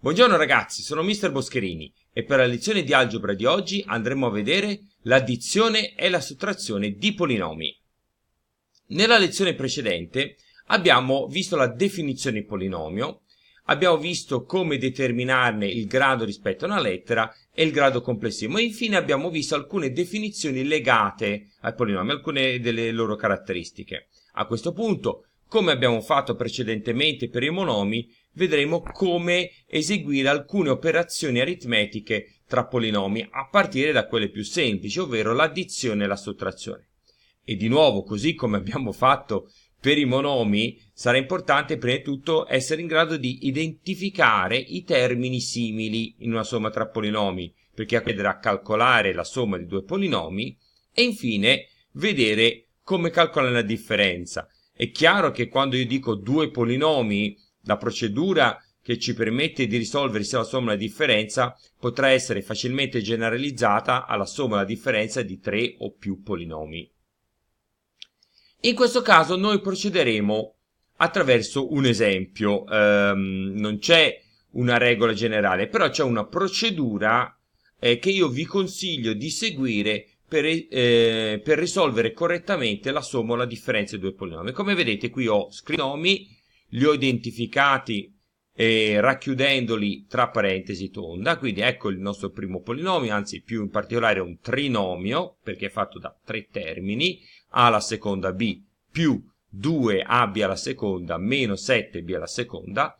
Buongiorno ragazzi, sono Mr. Boscherini e per la lezione di algebra di oggi andremo a vedere l'addizione e la sottrazione di polinomi. Nella lezione precedente abbiamo visto la definizione di polinomio, abbiamo visto come determinarne il grado rispetto a una lettera e il grado complessivo e infine abbiamo visto alcune definizioni legate al polinomio, alcune delle loro caratteristiche. A questo punto come abbiamo fatto precedentemente per i monomi, vedremo come eseguire alcune operazioni aritmetiche tra polinomi a partire da quelle più semplici, ovvero l'addizione e la sottrazione. E di nuovo, così come abbiamo fatto per i monomi, sarà importante prima di tutto essere in grado di identificare i termini simili in una somma tra polinomi, perché accadrà a calcolare la somma di due polinomi e infine vedere come calcolare la differenza. È chiaro che quando io dico due polinomi la procedura che ci permette di risolvere sia la somma della differenza potrà essere facilmente generalizzata alla somma della differenza di tre o più polinomi. In questo caso noi procederemo attraverso un esempio, ehm, non c'è una regola generale, però c'è una procedura eh, che io vi consiglio di seguire per, eh, per risolvere correttamente la somma o la differenza di due polinomi. Come vedete qui ho scrinomi li ho identificati eh, racchiudendoli tra parentesi tonda, quindi ecco il nostro primo polinomio, anzi più in particolare un trinomio, perché è fatto da tre termini, a alla seconda b più 2ab alla seconda meno 7b alla seconda,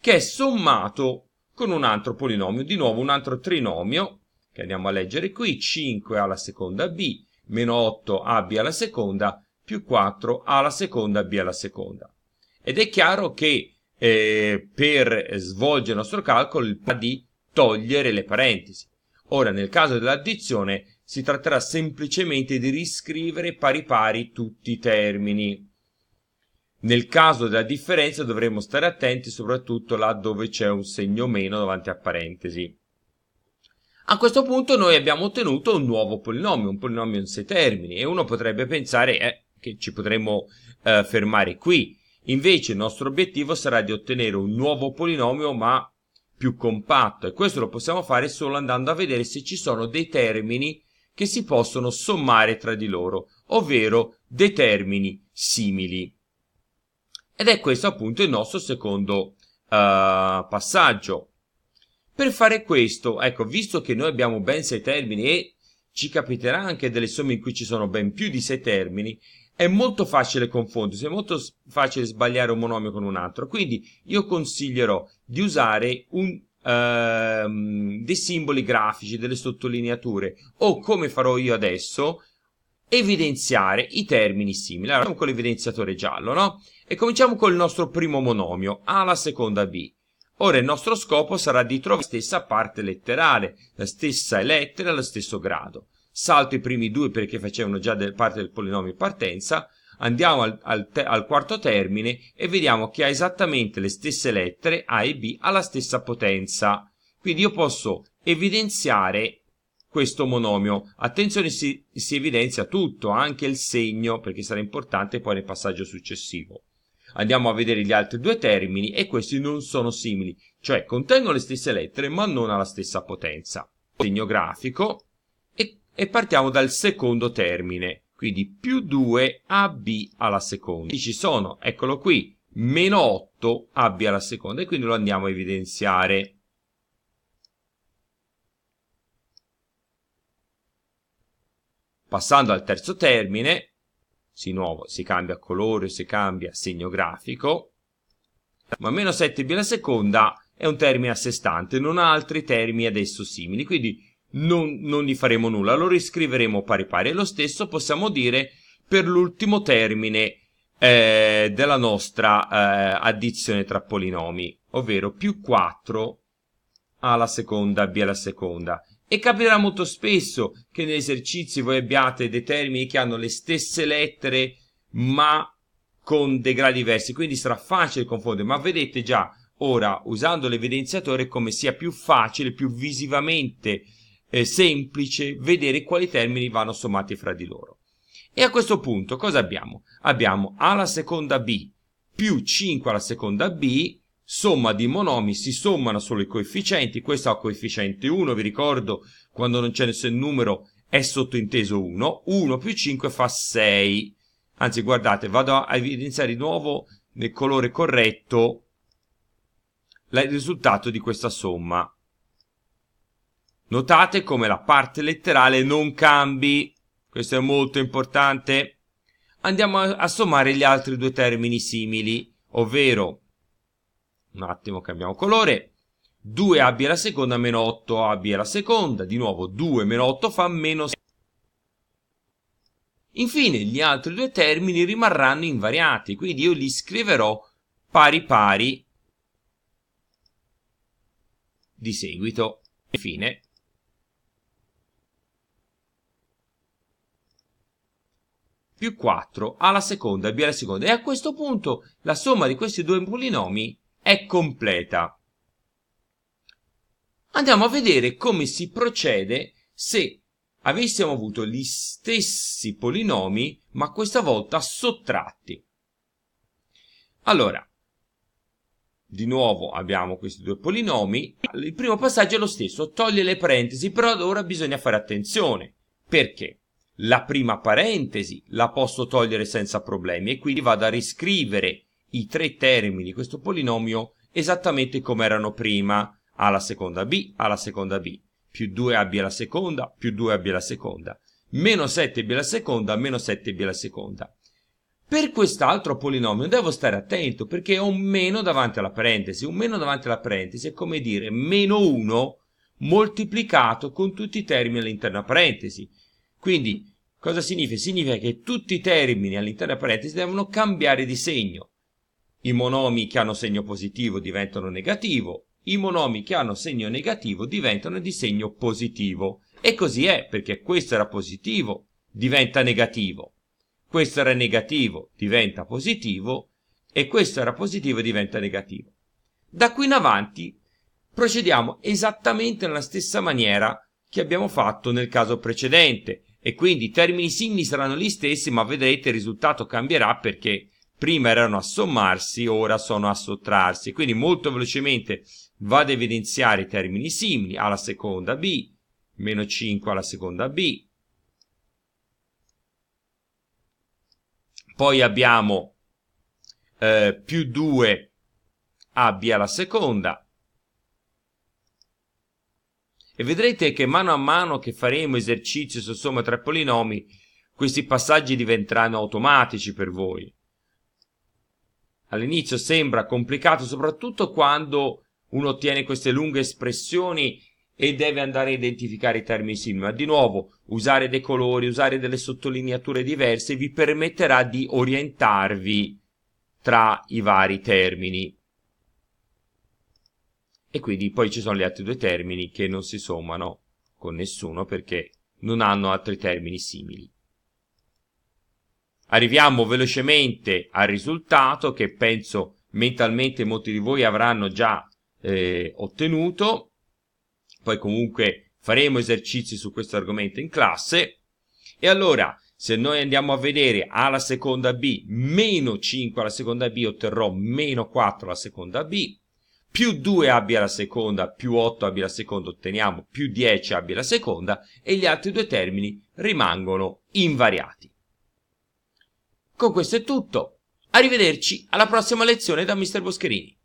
che è sommato con un altro polinomio, di nuovo un altro trinomio, che andiamo a leggere qui, 5 alla seconda b meno 8ab alla seconda più 4 alla seconda b alla seconda. Ed è chiaro che eh, per svolgere il nostro calcolo il di togliere le parentesi. Ora, nel caso dell'addizione, si tratterà semplicemente di riscrivere pari pari tutti i termini. Nel caso della differenza dovremo stare attenti soprattutto là dove c'è un segno meno davanti a parentesi. A questo punto noi abbiamo ottenuto un nuovo polinomio, un polinomio in sei termini e uno potrebbe pensare eh, che ci potremmo eh, fermare qui invece il nostro obiettivo sarà di ottenere un nuovo polinomio ma più compatto e questo lo possiamo fare solo andando a vedere se ci sono dei termini che si possono sommare tra di loro, ovvero dei termini simili. Ed è questo appunto il nostro secondo uh, passaggio. Per fare questo, ecco, visto che noi abbiamo ben sei termini e ci capiterà anche delle somme in cui ci sono ben più di sei termini, è molto facile confondersi, è molto facile sbagliare un monomio con un altro. Quindi io consiglierò di usare un, ehm, dei simboli grafici, delle sottolineature o come farò io adesso evidenziare i termini simili. Allora, cominciamo con l'evidenziatore giallo, no? E cominciamo col nostro primo monomio, A alla seconda B. Ora il nostro scopo sarà di trovare la stessa parte letterale, la stessa lettera, lo stesso grado salto i primi due perché facevano già parte del polinomio in partenza, andiamo al, al, te, al, quarto termine e vediamo che ha esattamente le stesse lettere A e B alla stessa potenza. Quindi io posso evidenziare questo monomio. Attenzione, si, si evidenzia tutto, anche il segno, perché sarà importante poi nel passaggio successivo. Andiamo a vedere gli altri due termini e questi non sono simili, cioè contengono le stesse lettere ma non alla stessa potenza. Segno grafico, e partiamo dal secondo termine, quindi più 2ab alla seconda. Ci sono, eccolo qui, meno 8 ab alla seconda e quindi lo andiamo a evidenziare. Passando al terzo termine, si, nuovo, si cambia colore, si cambia segno grafico, ma meno 7b alla seconda è un termine a sé stante, non ha altri termini adesso simili, quindi non, non gli faremo nulla, lo riscriveremo pari pari. lo stesso possiamo dire per l'ultimo termine eh, della nostra eh, addizione tra polinomi, ovvero più 4 alla seconda b alla seconda. E capirà molto spesso che negli esercizi voi abbiate dei termini che hanno le stesse lettere ma con dei gradi diversi, quindi sarà facile confondere, ma vedete già ora usando l'evidenziatore come sia più facile, più visivamente eh, semplice vedere quali termini vanno sommati fra di loro. E a questo punto cosa abbiamo? Abbiamo a alla seconda b più 5 alla seconda b, somma di monomi, si sommano solo i coefficienti, questo ha coefficiente 1, vi ricordo quando non c'è nessun numero è sottointeso 1, 1 più 5 fa 6, anzi guardate vado a evidenziare di nuovo nel colore corretto il risultato di questa somma Notate come la parte letterale non cambi, questo è molto importante. Andiamo a sommare gli altri due termini simili, ovvero, un attimo cambiamo colore, 2 abbia alla seconda meno 8 abbia alla seconda, di nuovo 2 meno 8 fa meno 6. Infine gli altri due termini rimarranno invariati, quindi io li scriverò pari pari di seguito. Infine più 4 alla seconda b alla seconda e a questo punto la somma di questi due polinomi è completa. Andiamo a vedere come si procede se avessimo avuto gli stessi polinomi ma questa volta sottratti. Allora, di nuovo abbiamo questi due polinomi, il primo passaggio è lo stesso, toglie le parentesi, però ora bisogna fare attenzione. Perché? la prima parentesi la posso togliere senza problemi e quindi vado a riscrivere i tre termini di questo polinomio esattamente come erano prima a alla seconda b alla seconda b più 2ab alla seconda più 2ab alla seconda meno 7b alla seconda meno 7b alla seconda per quest'altro polinomio devo stare attento perché ho un meno davanti alla parentesi un meno davanti alla parentesi è come dire meno 1 moltiplicato con tutti i termini all'interno della parentesi quindi cosa significa? significa che tutti i termini all'interno della parentesi devono cambiare di segno i monomi che hanno segno positivo diventano negativo i monomi che hanno segno negativo diventano di segno positivo e così è perché questo era positivo diventa negativo questo era negativo diventa positivo e questo era positivo diventa negativo da qui in avanti procediamo esattamente nella stessa maniera che abbiamo fatto nel caso precedente e quindi i termini simili saranno gli stessi ma vedrete il risultato cambierà perché prima erano a sommarsi ora sono a sottrarsi quindi molto velocemente vado ad evidenziare i termini simili alla seconda b meno 5 alla seconda b poi abbiamo eh, più 2 AB alla seconda e vedrete che mano a mano che faremo esercizio su somma tra polinomi, questi passaggi diventeranno automatici per voi. All'inizio sembra complicato soprattutto quando uno ottiene queste lunghe espressioni e deve andare a identificare i termini simili, ma di nuovo usare dei colori, usare delle sottolineature diverse vi permetterà di orientarvi tra i vari termini e quindi poi ci sono gli altri due termini che non si sommano con nessuno perché non hanno altri termini simili. Arriviamo velocemente al risultato che penso mentalmente molti di voi avranno già eh, ottenuto, poi comunque faremo esercizi su questo argomento in classe e allora se noi andiamo a vedere A alla seconda B meno 5 alla seconda B otterrò meno 4 alla seconda B più 2 abbia la seconda, più 8 abbia la seconda, otteniamo più 10 abbia la seconda e gli altri due termini rimangono invariati. Con questo è tutto. Arrivederci alla prossima lezione da Mr. Boscherini.